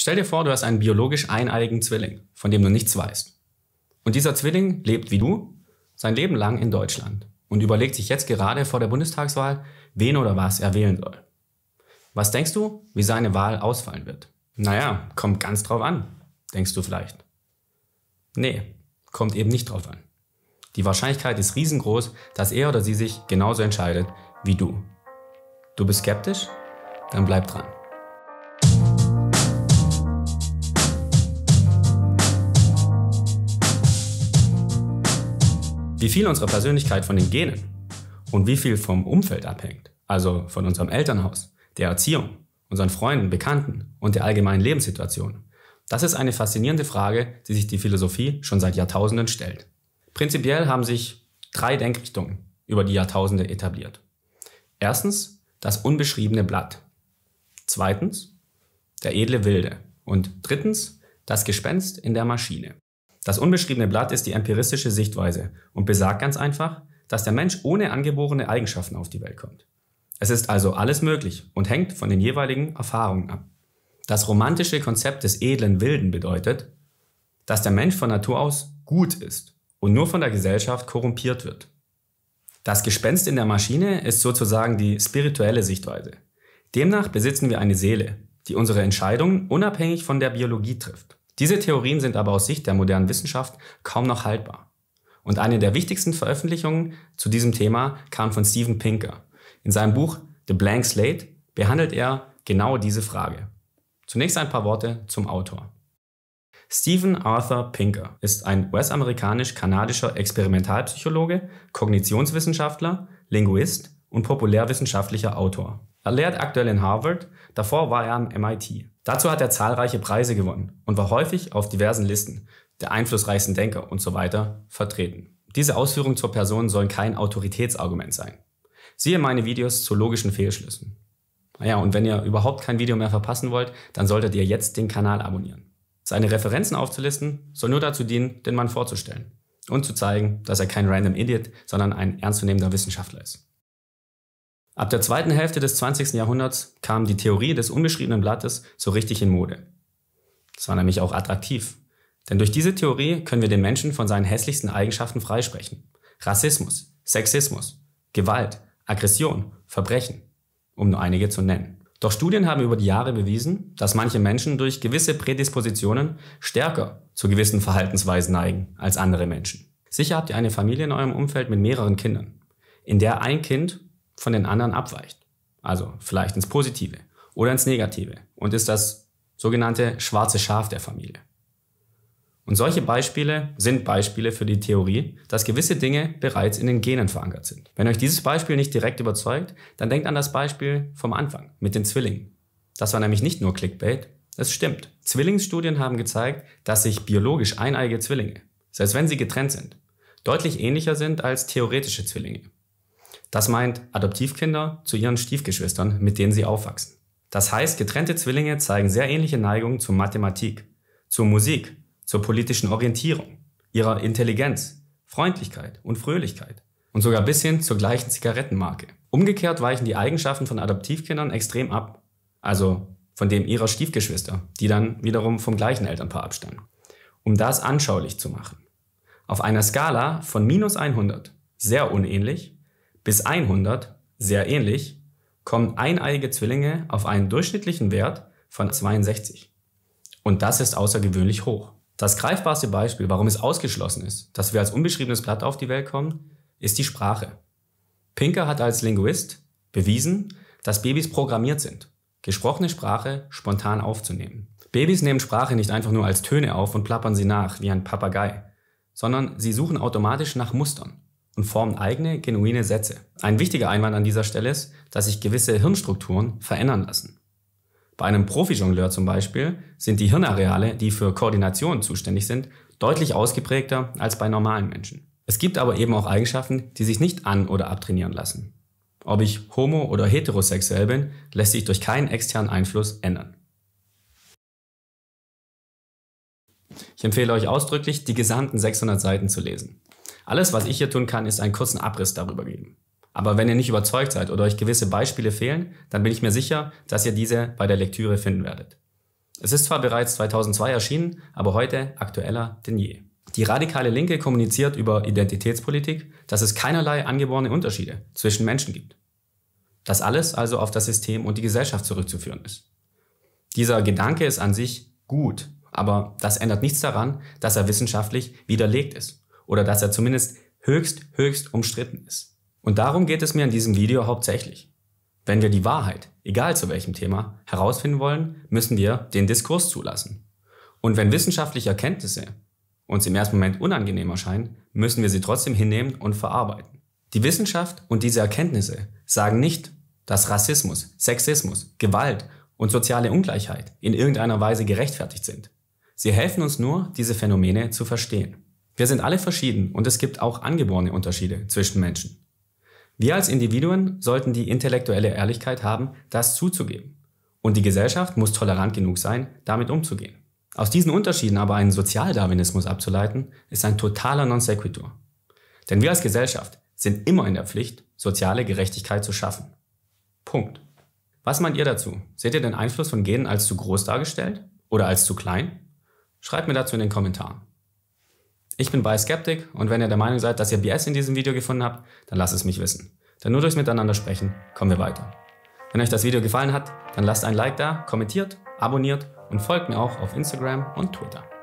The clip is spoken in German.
Stell dir vor, du hast einen biologisch eineiigen Zwilling, von dem du nichts weißt. Und dieser Zwilling lebt wie du sein Leben lang in Deutschland und überlegt sich jetzt gerade vor der Bundestagswahl, wen oder was er wählen soll. Was denkst du, wie seine Wahl ausfallen wird? Naja, kommt ganz drauf an, denkst du vielleicht. Nee, kommt eben nicht drauf an. Die Wahrscheinlichkeit ist riesengroß, dass er oder sie sich genauso entscheidet wie du. Du bist skeptisch? Dann bleib dran. Wie viel unsere Persönlichkeit von den Genen und wie viel vom Umfeld abhängt, also von unserem Elternhaus, der Erziehung, unseren Freunden, Bekannten und der allgemeinen Lebenssituation, das ist eine faszinierende Frage, die sich die Philosophie schon seit Jahrtausenden stellt. Prinzipiell haben sich drei Denkrichtungen über die Jahrtausende etabliert. Erstens das unbeschriebene Blatt. Zweitens der edle Wilde. Und drittens das Gespenst in der Maschine. Das unbeschriebene Blatt ist die empiristische Sichtweise und besagt ganz einfach, dass der Mensch ohne angeborene Eigenschaften auf die Welt kommt. Es ist also alles möglich und hängt von den jeweiligen Erfahrungen ab. Das romantische Konzept des edlen Wilden bedeutet, dass der Mensch von Natur aus gut ist und nur von der Gesellschaft korrumpiert wird. Das Gespenst in der Maschine ist sozusagen die spirituelle Sichtweise. Demnach besitzen wir eine Seele, die unsere Entscheidungen unabhängig von der Biologie trifft. Diese Theorien sind aber aus Sicht der modernen Wissenschaft kaum noch haltbar. Und eine der wichtigsten Veröffentlichungen zu diesem Thema kam von Steven Pinker. In seinem Buch The Blank Slate behandelt er genau diese Frage. Zunächst ein paar Worte zum Autor. Stephen Arthur Pinker ist ein US-amerikanisch-kanadischer Experimentalpsychologe, Kognitionswissenschaftler, Linguist und populärwissenschaftlicher Autor. Er lehrt aktuell in Harvard, davor war er am MIT. Dazu hat er zahlreiche Preise gewonnen und war häufig auf diversen Listen der einflussreichsten Denker und so weiter vertreten. Diese Ausführungen zur Person sollen kein Autoritätsargument sein. Siehe meine Videos zu logischen Fehlschlüssen. Naja, ah und wenn ihr überhaupt kein Video mehr verpassen wollt, dann solltet ihr jetzt den Kanal abonnieren. Seine Referenzen aufzulisten soll nur dazu dienen, den Mann vorzustellen und zu zeigen, dass er kein random Idiot, sondern ein ernstzunehmender Wissenschaftler ist. Ab der zweiten Hälfte des 20. Jahrhunderts kam die Theorie des unbeschriebenen Blattes so richtig in Mode. Das war nämlich auch attraktiv. Denn durch diese Theorie können wir den Menschen von seinen hässlichsten Eigenschaften freisprechen. Rassismus, Sexismus, Gewalt, Aggression, Verbrechen, um nur einige zu nennen. Doch Studien haben über die Jahre bewiesen, dass manche Menschen durch gewisse Prädispositionen stärker zu gewissen Verhaltensweisen neigen als andere Menschen. Sicher habt ihr eine Familie in eurem Umfeld mit mehreren Kindern, in der ein Kind von den anderen abweicht. Also vielleicht ins Positive oder ins Negative und ist das sogenannte schwarze Schaf der Familie. Und solche Beispiele sind Beispiele für die Theorie, dass gewisse Dinge bereits in den Genen verankert sind. Wenn euch dieses Beispiel nicht direkt überzeugt, dann denkt an das Beispiel vom Anfang mit den Zwillingen. Das war nämlich nicht nur Clickbait, es stimmt. Zwillingsstudien haben gezeigt, dass sich biologisch eineige Zwillinge, selbst wenn sie getrennt sind, deutlich ähnlicher sind als theoretische Zwillinge. Das meint Adoptivkinder zu ihren Stiefgeschwistern, mit denen sie aufwachsen. Das heißt, getrennte Zwillinge zeigen sehr ähnliche Neigungen zur Mathematik, zur Musik, zur politischen Orientierung, ihrer Intelligenz, Freundlichkeit und Fröhlichkeit und sogar bis hin zur gleichen Zigarettenmarke. Umgekehrt weichen die Eigenschaften von Adoptivkindern extrem ab, also von dem ihrer Stiefgeschwister, die dann wiederum vom gleichen Elternpaar abstammen. Um das anschaulich zu machen. Auf einer Skala von minus 100, sehr unähnlich, bis 100 sehr ähnlich, kommen eineiige Zwillinge auf einen durchschnittlichen Wert von 62. Und das ist außergewöhnlich hoch. Das greifbarste Beispiel, warum es ausgeschlossen ist, dass wir als unbeschriebenes Blatt auf die Welt kommen, ist die Sprache. Pinker hat als Linguist bewiesen, dass Babys programmiert sind, gesprochene Sprache spontan aufzunehmen. Babys nehmen Sprache nicht einfach nur als Töne auf und plappern sie nach wie ein Papagei, sondern sie suchen automatisch nach Mustern und formen eigene, genuine Sätze. Ein wichtiger Einwand an dieser Stelle ist, dass sich gewisse Hirnstrukturen verändern lassen. Bei einem Profi-Jongleur zum Beispiel sind die Hirnareale, die für Koordination zuständig sind, deutlich ausgeprägter als bei normalen Menschen. Es gibt aber eben auch Eigenschaften, die sich nicht an- oder abtrainieren lassen. Ob ich homo- oder heterosexuell bin, lässt sich durch keinen externen Einfluss ändern. Ich empfehle euch ausdrücklich, die gesamten 600 Seiten zu lesen. Alles, was ich hier tun kann, ist einen kurzen Abriss darüber geben. Aber wenn ihr nicht überzeugt seid oder euch gewisse Beispiele fehlen, dann bin ich mir sicher, dass ihr diese bei der Lektüre finden werdet. Es ist zwar bereits 2002 erschienen, aber heute aktueller denn je. Die radikale Linke kommuniziert über Identitätspolitik, dass es keinerlei angeborene Unterschiede zwischen Menschen gibt. Dass alles also auf das System und die Gesellschaft zurückzuführen ist. Dieser Gedanke ist an sich gut, aber das ändert nichts daran, dass er wissenschaftlich widerlegt ist oder dass er zumindest höchst, höchst umstritten ist. Und darum geht es mir in diesem Video hauptsächlich. Wenn wir die Wahrheit, egal zu welchem Thema, herausfinden wollen, müssen wir den Diskurs zulassen. Und wenn wissenschaftliche Erkenntnisse uns im ersten Moment unangenehm erscheinen, müssen wir sie trotzdem hinnehmen und verarbeiten. Die Wissenschaft und diese Erkenntnisse sagen nicht, dass Rassismus, Sexismus, Gewalt und soziale Ungleichheit in irgendeiner Weise gerechtfertigt sind. Sie helfen uns nur, diese Phänomene zu verstehen. Wir sind alle verschieden und es gibt auch angeborene Unterschiede zwischen Menschen. Wir als Individuen sollten die intellektuelle Ehrlichkeit haben, das zuzugeben. Und die Gesellschaft muss tolerant genug sein, damit umzugehen. Aus diesen Unterschieden aber einen Sozialdarwinismus abzuleiten, ist ein totaler Non sequitur. Denn wir als Gesellschaft sind immer in der Pflicht, soziale Gerechtigkeit zu schaffen. Punkt. Was meint ihr dazu? Seht ihr den Einfluss von Genen als zu groß dargestellt oder als zu klein? Schreibt mir dazu in den Kommentaren. Ich bin Biskeptic und wenn ihr der Meinung seid, dass ihr BS in diesem Video gefunden habt, dann lasst es mich wissen. Denn nur durchs Miteinander sprechen kommen wir weiter. Wenn euch das Video gefallen hat, dann lasst ein Like da, kommentiert, abonniert und folgt mir auch auf Instagram und Twitter.